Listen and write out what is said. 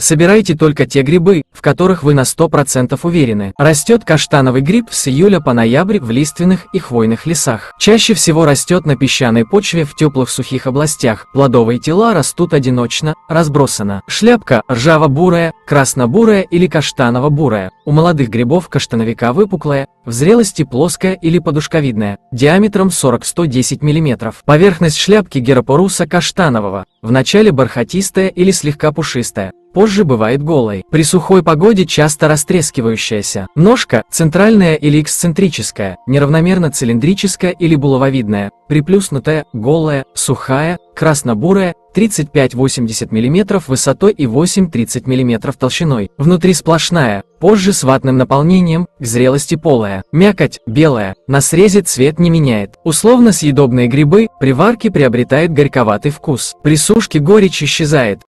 Собирайте только те грибы, в которых вы на 100% уверены. Растет каштановый гриб с июля по ноябрь в лиственных и хвойных лесах. Чаще всего растет на песчаной почве в теплых сухих областях. Плодовые тела растут одиночно, разбросано. Шляпка ржаво-бурая, красно-бурая или каштаново-бурая. У молодых грибов каштановика выпуклая, в зрелости плоская или подушковидная, диаметром 40-110 мм. Поверхность шляпки геропоруса каштанового, в начале бархатистая или слегка пушистая, позже бывает голой. При сухой погоде часто растрескивающаяся. Ножка – центральная или эксцентрическая, неравномерно цилиндрическая или булавовидная, приплюснутая, голая, сухая, красно-бурая, 35-80 мм высотой и 8-30 мм толщиной. Внутри сплошная, позже с ватным наполнением, к зрелости полая. Мякоть – белая, на срезе цвет не меняет. Условно съедобные грибы при варке приобретают горьковатый вкус. При сушке горечь исчезает,